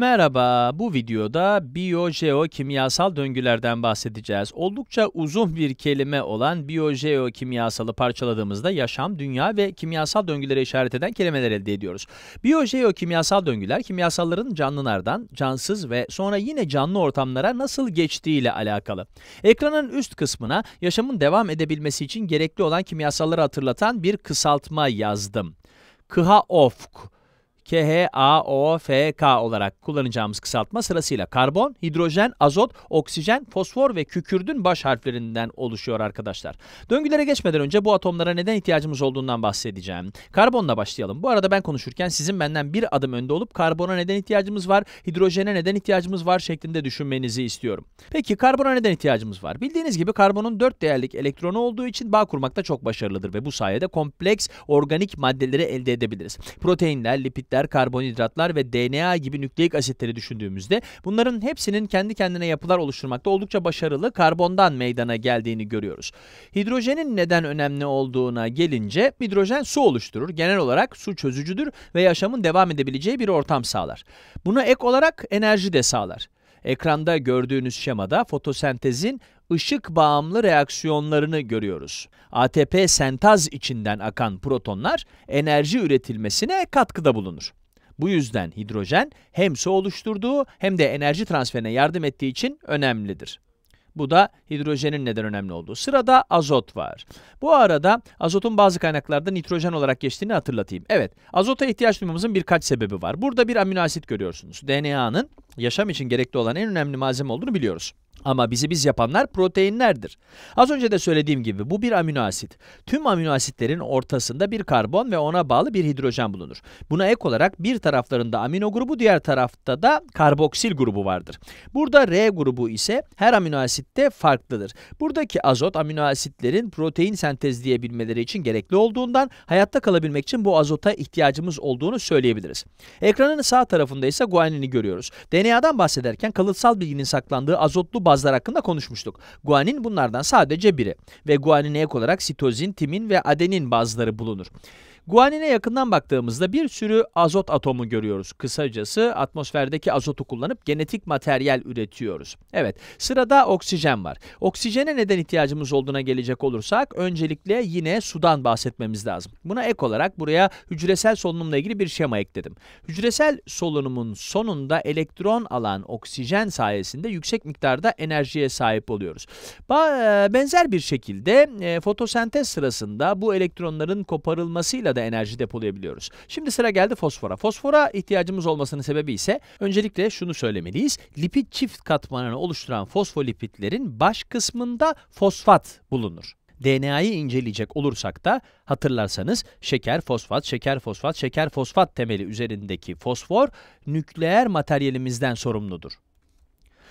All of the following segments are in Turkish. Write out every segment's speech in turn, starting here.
Merhaba, bu videoda biyo kimyasal döngülerden bahsedeceğiz. Oldukça uzun bir kelime olan biyo kimyasalı parçaladığımızda yaşam, dünya ve kimyasal döngülere işaret eden kelimeler elde ediyoruz. Biyo kimyasal döngüler, kimyasalların canlılardan cansız ve sonra yine canlı ortamlara nasıl geçtiği ile alakalı. Ekranın üst kısmına yaşamın devam edebilmesi için gerekli olan kimyasalları hatırlatan bir kısaltma yazdım. ofk KHAOFK olarak kullanacağımız kısaltma sırasıyla karbon, hidrojen, azot, oksijen, fosfor ve kükürdün baş harflerinden oluşuyor arkadaşlar. Döngülere geçmeden önce bu atomlara neden ihtiyacımız olduğundan bahsedeceğim. Karbonla başlayalım. Bu arada ben konuşurken sizin benden bir adım önde olup karbona neden ihtiyacımız var, hidrojene neden ihtiyacımız var şeklinde düşünmenizi istiyorum. Peki karbona neden ihtiyacımız var? Bildiğiniz gibi karbonun 4 değerlik elektronu olduğu için bağ kurmakta çok başarılıdır ve bu sayede kompleks organik maddeleri elde edebiliriz. Proteinler, lipidler, lipidler, karbonhidratlar ve DNA gibi nükleik asitleri düşündüğümüzde bunların hepsinin kendi kendine yapılar oluşturmakta oldukça başarılı karbondan meydana geldiğini görüyoruz. Hidrojenin neden önemli olduğuna gelince hidrojen su oluşturur. Genel olarak su çözücüdür ve yaşamın devam edebileceği bir ortam sağlar. Buna ek olarak enerji de sağlar. Ekranda gördüğünüz şemada fotosentezin ışık bağımlı reaksiyonlarını görüyoruz. ATP sentaz içinden akan protonlar enerji üretilmesine katkıda bulunur. Bu yüzden hidrojen hem su oluşturduğu hem de enerji transferine yardım ettiği için önemlidir. Bu da hidrojenin neden önemli olduğu. Sırada azot var. Bu arada azotun bazı kaynaklarda nitrojen olarak geçtiğini hatırlatayım. Evet, azota ihtiyaç duymamızın birkaç sebebi var. Burada bir amino asit görüyorsunuz. DNA'nın yaşam için gerekli olan en önemli malzeme olduğunu biliyoruz. Ama bizi biz yapanlar proteinlerdir. Az önce de söylediğim gibi bu bir amino asit. Tüm amino asitlerin ortasında bir karbon ve ona bağlı bir hidrojen bulunur. Buna ek olarak bir taraflarında amino grubu diğer tarafta da karboksil grubu vardır. Burada R grubu ise her amino asitte farklıdır. Buradaki azot amino asitlerin protein sentezleyebilmeleri için gerekli olduğundan hayatta kalabilmek için bu azota ihtiyacımız olduğunu söyleyebiliriz. Ekranın sağ tarafında ise guanini görüyoruz. DNA'dan bahsederken kalıtsal bilginin saklandığı azotlu baz bazıları hakkında konuşmuştuk. Guanin bunlardan sadece biri ve guanine ek olarak sitozin, timin ve adenin bazları bulunur. Guanine yakından baktığımızda bir sürü azot atomu görüyoruz. Kısacası atmosferdeki azotu kullanıp genetik materyal üretiyoruz. Evet sırada oksijen var. Oksijene neden ihtiyacımız olduğuna gelecek olursak öncelikle yine sudan bahsetmemiz lazım. Buna ek olarak buraya hücresel solunumla ilgili bir şema ekledim. Hücresel solunumun sonunda elektron alan oksijen sayesinde yüksek miktarda enerjiye sahip oluyoruz. E, benzer bir şekilde e, fotosentez sırasında bu elektronların koparılmasıyla da enerji depolayabiliyoruz. Şimdi sıra geldi fosfora. Fosfora ihtiyacımız olmasının sebebi ise öncelikle şunu söylemeliyiz. Lipid çift katmanını oluşturan fosfolipitlerin baş kısmında fosfat bulunur. DNA'yı inceleyecek olursak da hatırlarsanız şeker, fosfat, şeker, fosfat, şeker, fosfat temeli üzerindeki fosfor nükleer materyalimizden sorumludur.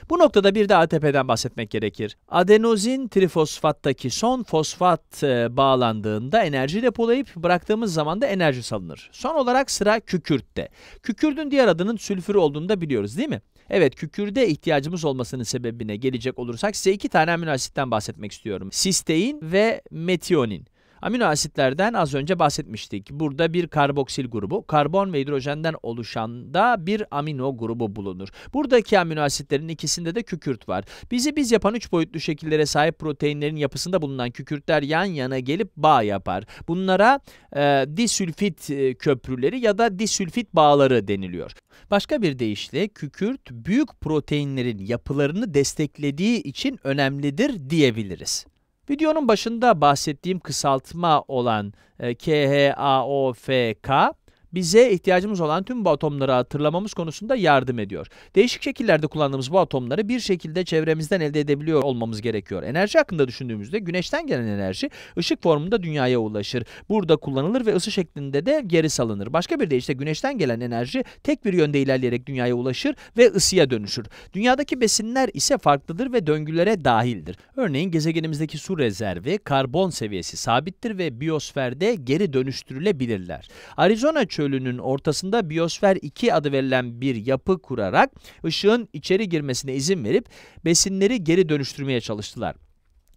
Bu noktada bir de ATP'den bahsetmek gerekir. Adenozin trifosfattaki son fosfat e, bağlandığında enerji depolayıp bıraktığımız zaman da enerji salınır. Son olarak sıra kükürtte. Kükürdün diğer adının sülfür olduğunu da biliyoruz değil mi? Evet kükürde ihtiyacımız olmasının sebebine gelecek olursak size iki tane amino bahsetmek istiyorum. Sistein ve metionin. Amino asitlerden az önce bahsetmiştik. Burada bir karboksil grubu, karbon ve hidrojenden oluşan da bir amino grubu bulunur. Buradaki amino asitlerin ikisinde de kükürt var. Bizi biz yapan üç boyutlu şekillere sahip proteinlerin yapısında bulunan kükürtler yan yana gelip bağ yapar. Bunlara e, disülfit e, köprüleri ya da disülfit bağları deniliyor. Başka bir deyişle kükürt büyük proteinlerin yapılarını desteklediği için önemlidir diyebiliriz. Videonun başında bahsettiğim kısaltma olan KHAOFK e, bize ihtiyacımız olan tüm bu atomları hatırlamamız konusunda yardım ediyor. Değişik şekillerde kullandığımız bu atomları bir şekilde çevremizden elde edebiliyor olmamız gerekiyor. Enerji hakkında düşündüğümüzde güneşten gelen enerji ışık formunda dünyaya ulaşır. Burada kullanılır ve ısı şeklinde de geri salınır. Başka bir deyişle güneşten gelen enerji tek bir yönde ilerleyerek dünyaya ulaşır ve ısıya dönüşür. Dünyadaki besinler ise farklıdır ve döngülere dahildir. Örneğin gezegenimizdeki su rezervi karbon seviyesi sabittir ve biyosferde geri dönüştürülebilirler. Arizona çölü Gölü'nün ortasında biyosfer 2 adı verilen bir yapı kurarak ışığın içeri girmesine izin verip besinleri geri dönüştürmeye çalıştılar.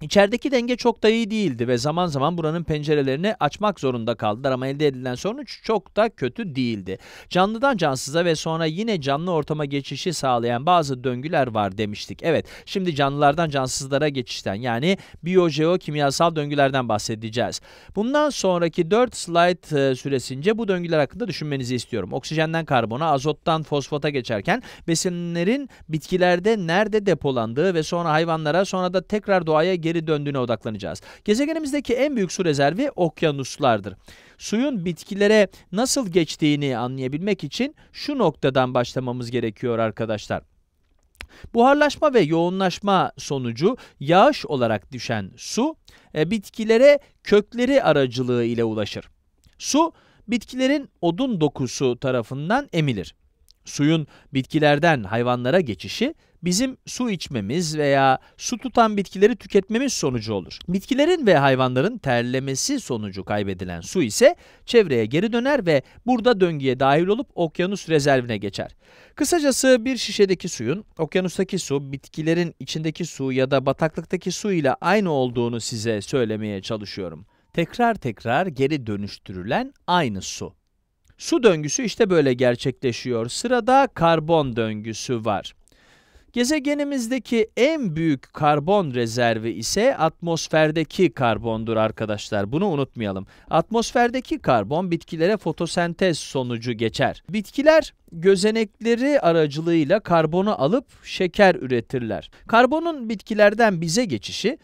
İçerideki denge çok da iyi değildi ve zaman zaman buranın pencerelerini açmak zorunda kaldılar ama elde edilen sonuç çok da kötü değildi. Canlıdan cansıza ve sonra yine canlı ortama geçişi sağlayan bazı döngüler var demiştik. Evet şimdi canlılardan cansızlara geçişten yani biyo-geo-kimyasal döngülerden bahsedeceğiz. Bundan sonraki 4 slide e, süresince bu döngüler hakkında düşünmenizi istiyorum. Oksijenden karbona, azottan fosfata geçerken besinlerin bitkilerde nerede depolandığı ve sonra hayvanlara sonra da tekrar doğaya geri geri döndüğüne odaklanacağız. Gezegenimizdeki en büyük su rezervi okyanuslardır. Suyun bitkilere nasıl geçtiğini anlayabilmek için şu noktadan başlamamız gerekiyor arkadaşlar. Buharlaşma ve yoğunlaşma sonucu yağış olarak düşen su e, bitkilere kökleri aracılığı ile ulaşır. Su bitkilerin odun dokusu tarafından emilir. Suyun bitkilerden hayvanlara geçişi bizim su içmemiz veya su tutan bitkileri tüketmemiz sonucu olur. Bitkilerin ve hayvanların terlemesi sonucu kaybedilen su ise çevreye geri döner ve burada döngüye dahil olup okyanus rezervine geçer. Kısacası bir şişedeki suyun okyanustaki su, bitkilerin içindeki su ya da bataklıktaki su ile aynı olduğunu size söylemeye çalışıyorum. Tekrar tekrar geri dönüştürülen aynı su. Su döngüsü işte böyle gerçekleşiyor. Sırada karbon döngüsü var. Gezegenimizdeki en büyük karbon rezervi ise atmosferdeki karbondur arkadaşlar. Bunu unutmayalım. Atmosferdeki karbon bitkilere fotosentez sonucu geçer. Bitkiler gözenekleri aracılığıyla karbonu alıp şeker üretirler. Karbonun bitkilerden bize geçişi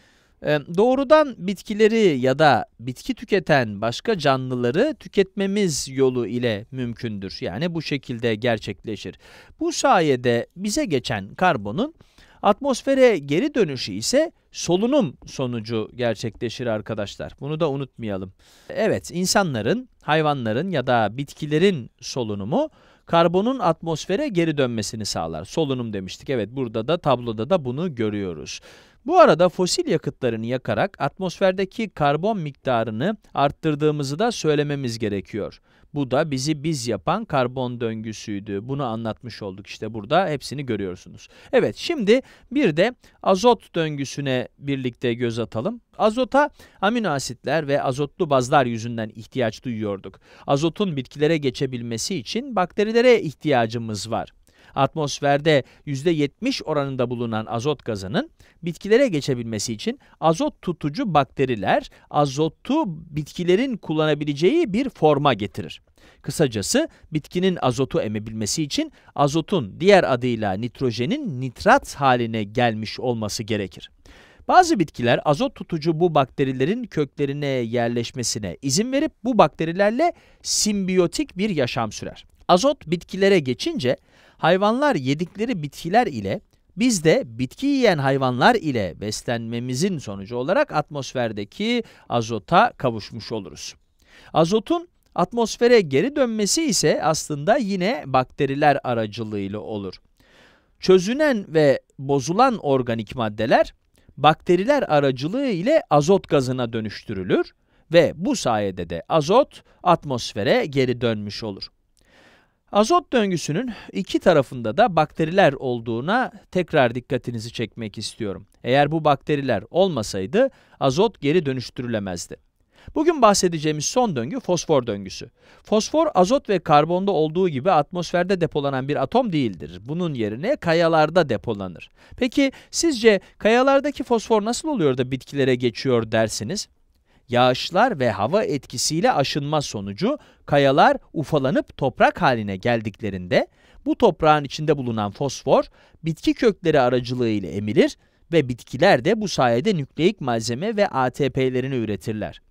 Doğrudan bitkileri ya da bitki tüketen başka canlıları tüketmemiz yolu ile mümkündür. Yani bu şekilde gerçekleşir. Bu sayede bize geçen karbonun atmosfere geri dönüşü ise solunum sonucu gerçekleşir arkadaşlar. Bunu da unutmayalım. Evet, insanların, hayvanların ya da bitkilerin solunumu karbonun atmosfere geri dönmesini sağlar. Solunum demiştik. Evet, burada da tabloda da bunu görüyoruz. Bu arada fosil yakıtlarını yakarak atmosferdeki karbon miktarını arttırdığımızı da söylememiz gerekiyor. Bu da bizi biz yapan karbon döngüsüydü. Bunu anlatmış olduk işte burada hepsini görüyorsunuz. Evet şimdi bir de azot döngüsüne birlikte göz atalım. Azota amino asitler ve azotlu bazlar yüzünden ihtiyaç duyuyorduk. Azotun bitkilere geçebilmesi için bakterilere ihtiyacımız var atmosferde %70 oranında bulunan azot gazının bitkilere geçebilmesi için azot tutucu bakteriler azotu bitkilerin kullanabileceği bir forma getirir. Kısacası bitkinin azotu emebilmesi için azotun diğer adıyla nitrojenin nitrat haline gelmiş olması gerekir. Bazı bitkiler azot tutucu bu bakterilerin köklerine yerleşmesine izin verip bu bakterilerle simbiyotik bir yaşam sürer. Azot bitkilere geçince hayvanlar yedikleri bitkiler ile biz de bitki yiyen hayvanlar ile beslenmemizin sonucu olarak atmosferdeki azota kavuşmuş oluruz. Azotun atmosfere geri dönmesi ise aslında yine bakteriler aracılığıyla olur. Çözünen ve bozulan organik maddeler bakteriler aracılığı ile azot gazına dönüştürülür ve bu sayede de azot atmosfere geri dönmüş olur. Azot döngüsünün iki tarafında da bakteriler olduğuna tekrar dikkatinizi çekmek istiyorum. Eğer bu bakteriler olmasaydı azot geri dönüştürülemezdi. Bugün bahsedeceğimiz son döngü fosfor döngüsü. Fosfor azot ve karbonda olduğu gibi atmosferde depolanan bir atom değildir. Bunun yerine kayalarda depolanır. Peki sizce kayalardaki fosfor nasıl oluyor da bitkilere geçiyor dersiniz? yağışlar ve hava etkisiyle aşınma sonucu kayalar ufalanıp toprak haline geldiklerinde bu toprağın içinde bulunan fosfor bitki kökleri aracılığıyla emilir ve bitkiler de bu sayede nükleik malzeme ve ATP'lerini üretirler.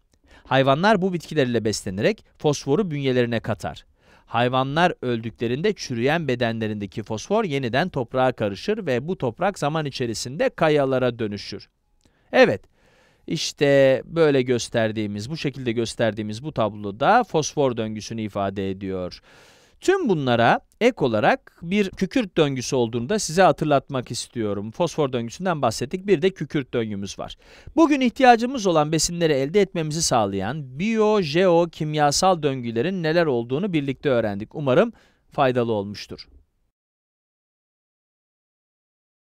Hayvanlar bu bitkilerle beslenerek fosforu bünyelerine katar. Hayvanlar öldüklerinde çürüyen bedenlerindeki fosfor yeniden toprağa karışır ve bu toprak zaman içerisinde kayalara dönüşür. Evet, işte böyle gösterdiğimiz, bu şekilde gösterdiğimiz bu tabloda fosfor döngüsünü ifade ediyor. Tüm bunlara ek olarak bir kükürt döngüsü olduğunu da size hatırlatmak istiyorum. Fosfor döngüsünden bahsettik. Bir de kükürt döngümüz var. Bugün ihtiyacımız olan besinleri elde etmemizi sağlayan biyo, jeo, kimyasal döngülerin neler olduğunu birlikte öğrendik. Umarım faydalı olmuştur.